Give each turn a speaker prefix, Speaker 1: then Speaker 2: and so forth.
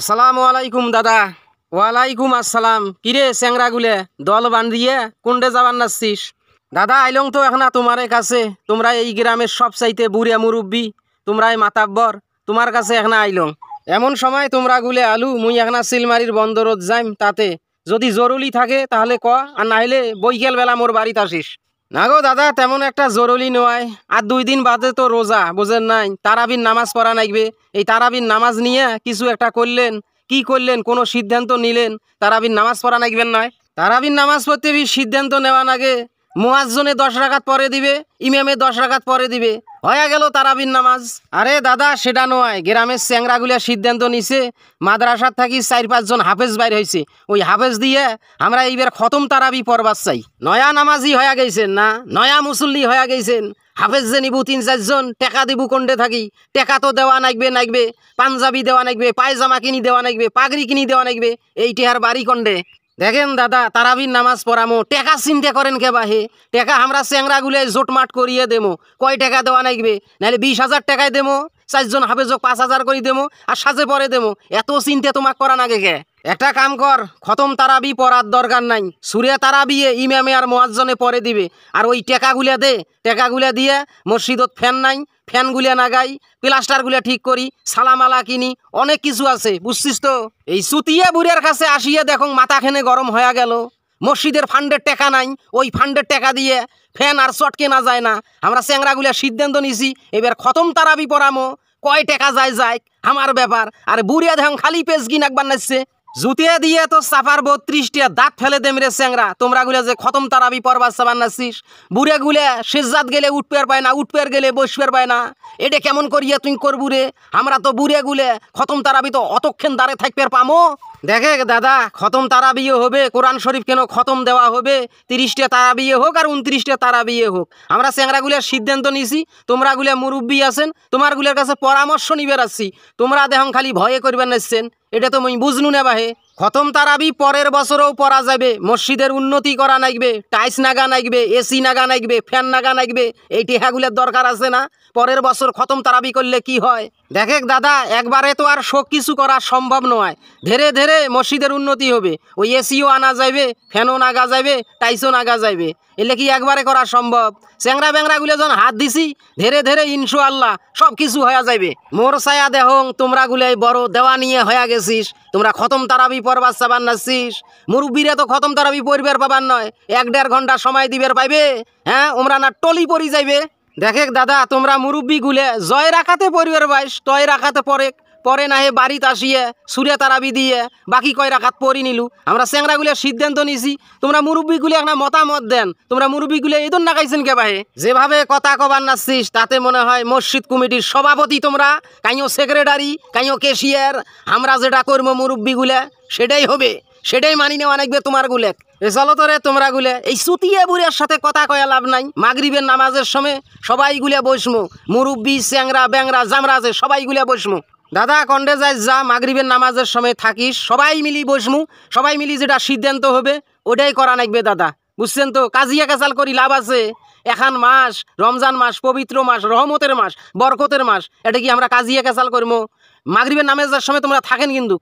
Speaker 1: আসসালামু আলাইকুম দাদা ওয়ালাইকুম আসসালাম কিরে গুলে দল বান্ধিয়ে কুন্ডে যাবার নাচ্ছিস দাদা আইলং তো এখন তোমার কাছে তোমরা এই গ্রামের সব চাইতে বুড়িয়া মুরব্বী তোমরাই মাতাব্বর তোমার কাছে এখন আইলং এমন সময় তোমরা গুলে আলু মুই এখন সিলমারির বন্দরত যাইম তাতে যদি জরুরি থাকে তাহলে ক আর নাহলে বেলা মোর বাড়িতে আসিস না গো দাদা তেমন একটা জরুরি নয় আর দুই দিন বাদে তো রোজা বোঝেন নাই তারাবিন নামাজ পড়া লাগবে এই তারাবিন নামাজ নিয়ে কিছু একটা করলেন কি করলেন কোনো সিদ্ধান্ত নিলেন তারাবিন নামাজ পড়া লাগবেন নয় তারাবিন নামাজ পড়তে সিদ্ধান্ত নেওয়া আগে মোয়াজনে দশ রাখাত পরে দিবে ইমামে দশ রাখাত পরে দিবে হয়ে গেল তারাবিন নামাজ আরে দাদা সেটা নয় গ্রামের চ্যাংরাগুলিয়া সিদ্ধান্ত নিছে মাদ্রাসার থাকি চার পাঁচজন হাফেজ বাইর হয়েছে ওই হাফেজ দিয়ে আমরা এইবার খতম তারাবি পরবার চাই নয়া নামাজি হয়ে গেছেন না নয়া মুসল্লি হয়ে গেছেন হাফেজ যে নিবু তিন চারজন টেকা দিব কণ্ডে থাকি টেকা তো দেওয়া নাগবে নাগবে পাঞ্জাবি দেওয়া নাগবে পায়জামা কিনি দেওয়া নাগবে পাগড়ি কিনি দেওয়া নাগবে এইটি আর বাড়ি কন্ডে দেখেন দাদা তারাবির নামাজ পড়ামো টেকা চিন্তা করেন কে বাহে টেকা আমরা চ্যাংরাগুলো জোটমাট করিয়ে দেবো কয় টাকা দেওয়া নাইবে নাহলে বিশ হাজার টাকায় দেবো চারজন হাফেজক পাঁচ হাজার করে দেবো আর সাজে পরে দেবো এত চিন্তা তোমাক করা নাগে কে একটা কাম কর খতম তারাবি পড়ার দরকার নাই সুরে তারাবিয়ে ইমামে আর মোয়াজ্জনে পরে দিবে আর ওই টেকাগুলা দে টেকাগুলা দিয়ে মসজিদত ফ্যান নাই ফ্যানগুলা নাগাই প্লাস্টারগুলা ঠিক করি সালামালা কিনি অনেক কিছু আছে বুঝছিস তো এই সুতিয়া বুড়িয়ার কাছে আসিয়া দেখো মাথাখানে গরম হয়ে গেল মসজিদের ফান্ডের টেকা নাই ওই ফান্ডের টেকা দিয়ে ফ্যান আর চটকে না যায় না আমরা চ্যাংরাগুলা সিদ্ধান্ত নিছি এবার খতম তারাবি পরামো কয় টেকা যায় যায় আমার ব্যাপার আর বুড়িয়া দেখ খালি পেজ একবার নাচছে জুতিয়া দিয়ে তো সাফার বত্রিশটিয়া দাঁত ফেলে দেম রে স্যাংরা তোমরা গুলা যে খতম তারাবি পরবার সাবান নাসিস বুড়ে গুলে শেষজাত গেলে উঠপের পায় না উঠপের গেলে বসপের পায় না এটা কেমন করিয়া তুই করব রে আমরা তো বুড়ে গুলে খতম তারাবি তো অতক্ষণ দাঁড়ে থাকবে পামো দেখে দাদা খতম তারা হবে কোরআন শরীফ কেন খতম দেওয়া হবে তিরিশটা তারাবিয়ে হোক আর উনত্রিশটা তারাবিয়ে হোক আমরা স্যাংরাগুলার সিদ্ধান্ত নিছি তোমরা গুলা মুরব্বী আছেন তোমারগুলার কাছে পরামর্শ নিবে আসছি তোমরা দেহং খালি ভয়ে করবেন নিচ্ছেন এটা তো মুই বুঝলু না বাহে খতম তারাবি পরের বছরেও পরা যাবে মসজিদের উন্নতি করা নাইবে টাইস নাগা নাগবে এসি নাগা নাগবে ফ্যান নাগা নাগবে এই টেহাগুলোর দরকার আছে না পরের বছর খতম তারাবি করলে কি হয় দেখেক দাদা একবারে তো আর শোক কিছু করা সম্ভব নয় ধীরে ধীরে মসজিদের উন্নতি হবে ওই এসিও আনা যাবে ফ্যানও নাগা যাবে টাইসও নাগা যাবে এলে কি একবারে করা সম্ভব চ্যাংরা ব্যাংরাগুলো যখন হাত দিছি ধীরে ধীরে আল্লাহ সব কিছু হয়ে যাবে মোর ছায়া দেহং তোমরা গুলাই বড় দেওয়া নিয়ে হয়ে গেছিস তোমরা খতম তারাবি এরপর বাচ্চা বান্নাচ্ছিস মুরব্বীরা তো খতম তারাবি পরিবার পাবার নয় এক দেড় ঘন্টা সময় দিবের পাইবে হ্যাঁ ওমরা না টলি পরি যাইবে দেখে দাদা তোমরা মুরব্বী গুলে জয় রাখাতে পরিবার পাইস টয় রাখাতে পরেক পরে নাহে বাড়ি আসিয়ে সুরে তারাবি দিয়ে বাকি কয় রাখাত পরি নিলু আমরা স্যাংরাগুলি সিদ্ধান্ত নিছি তোমরা মুরব্বীগুলি একটা মতামত দেন তোমরা মুরব্বীগুলি এই না খাইছেন কে বাহে যেভাবে কথা কবার নাচছিস তাতে মনে হয় মসজিদ কমিটির সভাপতি তোমরা কাইও সেক্রেটারি কাইও কেশিয়ার আমরা যেটা করবো মুরব্বীগুলা সেটাই হবে সেটাই মানি নেওয়া লাগবে তোমার গুলে চলো তো রে তোমরা গুলে এই সুতিয়ে বুড়ের সাথে কথা কয়া লাভ নাই মাগরিবের নামাজের সময় সবাই গুলে বসমো মুরব্বী স্যাংরা ব্যাংরা জামরা আছে সবাই গুলে বসমো দাদা কন্ডে যাই যা মাগরিবের নামাজের সময় থাকিস সবাই মিলি বসমু সবাই মিলি যেটা সিদ্ধান্ত হবে ওটাই করা নাকবে দাদা বুঝছেন তো কাজিয়া কাজাল করি লাভ আছে এখন মাস রমজান মাস পবিত্র মাস রহমতের মাস বরকতের মাস এটা কি আমরা কাজিয়া কাজাল করবো মাগরিবের নামাজের সময় তোমরা থাকেন কিন্তু